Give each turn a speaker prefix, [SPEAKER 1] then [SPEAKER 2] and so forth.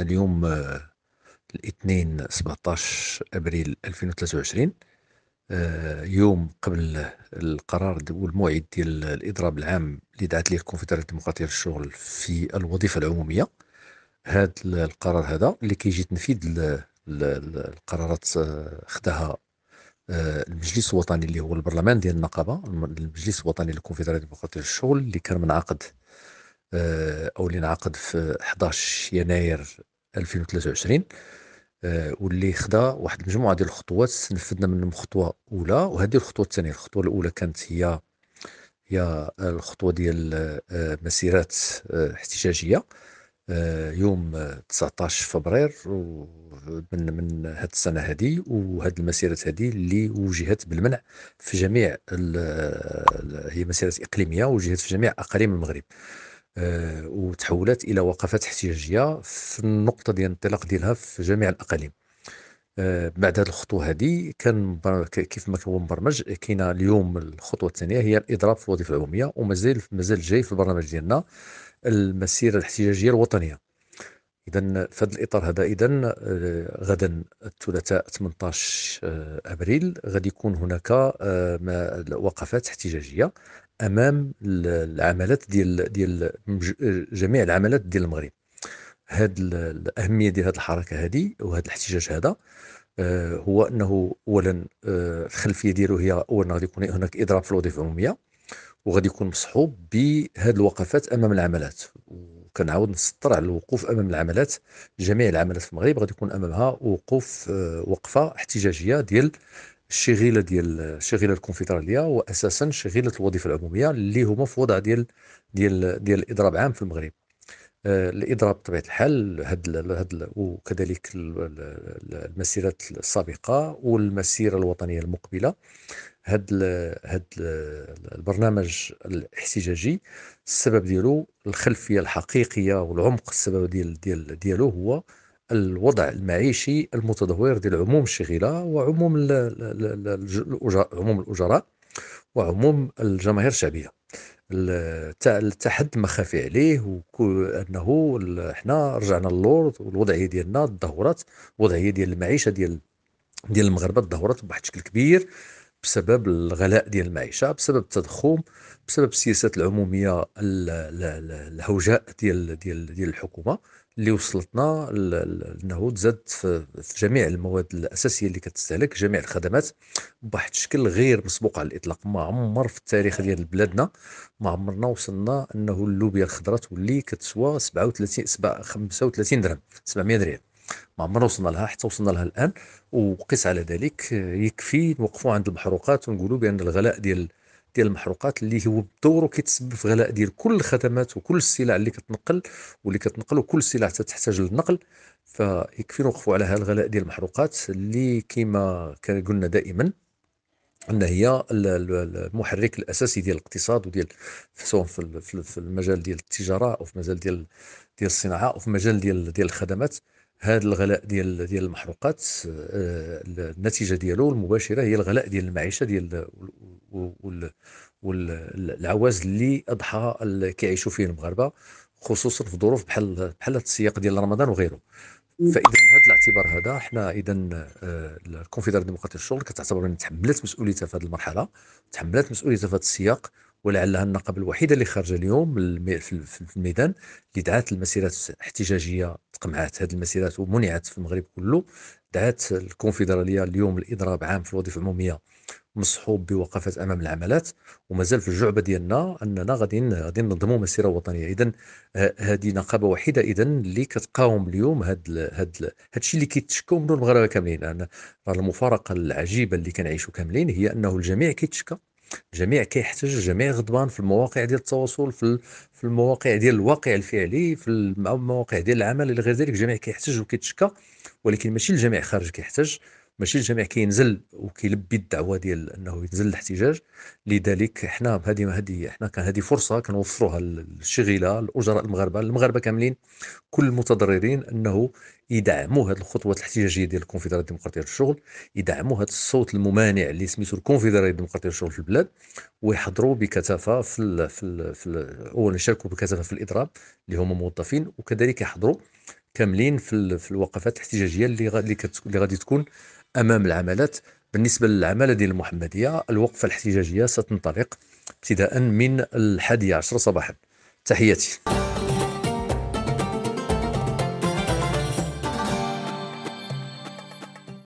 [SPEAKER 1] اليوم آه، الاثنين 17 ابريل 2023 آه، يوم قبل القرار والموعد ديال الاضراب العام اللي دعت ليه الكونفدراليه الديمقراطيه للشغل في الوظيفه العموميه هذا القرار هذا اللي كيجي تنفيذ القرارات آه، خداها المجلس الوطني اللي هو البرلمان ديال النقابه المجلس الوطني للكونفدراليه الديمقراطيه للشغل اللي كان منعقد او اللي انعقد في 11 يناير 2023 آه، واللي خدا واحد المجموعه ديال الخطوات نفذنا منهم خطوه اولى وهذه الخطوه الثانيه الخطوه الاولى كانت هي هي آه، الخطوه ديال آه، مسيرات احتجاجيه يوم 19 فبراير من من هاد السنه هذه وهاد المسيرات هذه اللي وجهت بالمنع في جميع هي مسيرات اقليميه وجهت في جميع اقاليم المغرب آه، وتحولت الى وقفات احتجاجيه في النقطه ديال الانطلاق ديالها في جميع الاقاليم آه، بعد هذه الخطوه هذه كان كيف ما هو مبرمج كاينه اليوم الخطوه الثانيه هي الاضراب في الوظيفه العموميه ومازال مازال جاي في البرنامج ديالنا المسيره الاحتجاجيه الوطنيه اذا في هذا الاطار هذا اذا آه، غدا الثلاثاء 18 ابريل غادي يكون هناك وقفات احتجاجيه امام العملات ديال ديال جميع العملات ديال المغرب هاد الاهميه ديال هاد الحركه هادي وهاد الاحتجاج هذا آه، هو انه اولا آه، الخلفيه ديالو هي اولا غادي يكون هناك اضراب في الوظيفه العموميه وغادي يكون مصحوب بهاد الوقفات امام العملات وكنعاود نسطر على الوقوف امام العملات جميع العملات في المغرب غادي يكون امامها وقوف آه، وقفه احتجاجيه ديال الشغيله ديال الشغيله الكونفدراليه واساسا شغيله الوظيفه العموميه اللي هما في وضع ديال ديال ديال الاضراب عام في المغرب آه، الاضراب بطبيعه الحال هاد هاد وكذلك المسيرات السابقه والمسيره الوطنيه المقبله هاد هاد البرنامج الاحتجاجي السبب ديالو الخلفيه الحقيقيه والعمق السبب ديال ديال ديالو هو الوضع المعيشي المتدهور ديال عموم الشغله وعموم عموم الاجراء وعموم الجماهير الشعبيه التحد مخافي عليه انه حنا رجعنا للورد والوضعيه ديالنا تدهورات الوضعيه ديال المعيشه ديال ديال المغاربه تدهورات بواحد الشكل كبير بسبب الغلاء ديال المعيشه بسبب التضخم بسبب السياسات العموميه الهوجاء ديال ديال ديال الحكومه اللي وصلتنا انه تزاد في جميع المواد الاساسيه اللي كتستهلك جميع الخدمات بواحد الشكل غير مسبوق على الاطلاق ما عمر في التاريخ ديال بلادنا ما عمرنا وصلنا انه اللوبيا الخضراء تولي كتسوى 37 35 درهم 700 ريال ما عمرنا وصلنا لها حتى وصلنا لها الان وقس على ذلك يكفي نوقفوا عند المحروقات ونقولوا بان الغلاء ديال ديال المحروقات اللي هو بدوره كيتسبب في غلاء ديال كل الخدمات وكل السلع اللي كتنقل واللي كتنقل وكل السلع تحتاج للنقل فيكفي نوقفوا على هذا الغلاء ديال المحروقات اللي كما قلنا دائما ان هي المحرك الاساسي ديال الاقتصاد وديال سواء في المجال ديال التجاره او في المجال ديال ديال الصناعه او في المجال ديال ديال الخدمات هذا الغلاء ديال ديال المحروقات آه، النتيجه ديالو المباشره هي الغلاء ديال المعيشه ديال والعواز اللي اضحى اللي كيعيشوا فيه المغاربه خصوصا في ظروف بحال بحال السياق ديال رمضان وغيره فاذا هذا الاعتبار هذا حنا اذا الكونفدراليه الديمقراطيه الشغل كتعتبر ان تحملت مسؤوليتها في هذه المرحله تحملت مسؤوليتها في هذا السياق ولعلها النقابه الوحيده اللي خارجه اليوم في الميدان اللي دعات لمسيرات احتجاجيه قمعات هذه المسيرات ومنعت في المغرب كله دعت الكونفدراليه اليوم الاضراب عام في الوظيفه العموميه مصحوب بوقفات امام العملات ومازال في الجعبه ديالنا اننا غادي غادي ننظموا مسيره وطنيه اذا آه، هذه نقابه وحيده اذا اللي كتقاوم اليوم هاد ال هاد الشيء اللي كيتشكوا منه المغاربه كاملين المفارقه العجيبه اللي كنعيشوا كاملين هي انه الجميع كيتشكى الجميع كيحتج الجميع غضبان في المواقع ديال التواصل في في المواقع ديال الواقع الفعلي في المواقع ديال العمل الى غير ذلك الجميع كيحتج وكيتشكى ولكن ماشي الجميع خارج كيحتاج ماشي الجميع كينزل وكيلبي الدعوه ديال انه ينزل الاحتجاج لذلك حنا هذه هذه حنا كان هذه فرصه كنوفروها للشغيله الاجراء المغاربه المغاربه كاملين كل المتضررين انه يدعموا هذه الخطوه الاحتجاجيه ديال الكونفدراليه الديمقراطيه للشغل يدعموا هذا الصوت الممانع اللي سميتو الكونفدراليه الديمقراطيه للشغل في البلاد ويحضروا بكثافه في الـ في, الـ في الـ اولا يشاركوا بكثافه في الاضراب اللي هما موظفين وكذلك يحضروا كاملين في, في الوقفات الاحتجاجيه اللي غادي تكون امام العملات بالنسبه للعماله ديال المحمديه الوقفه الاحتجاجيه ستنطلق ابتداء من الحادية عشر صباحا تحياتي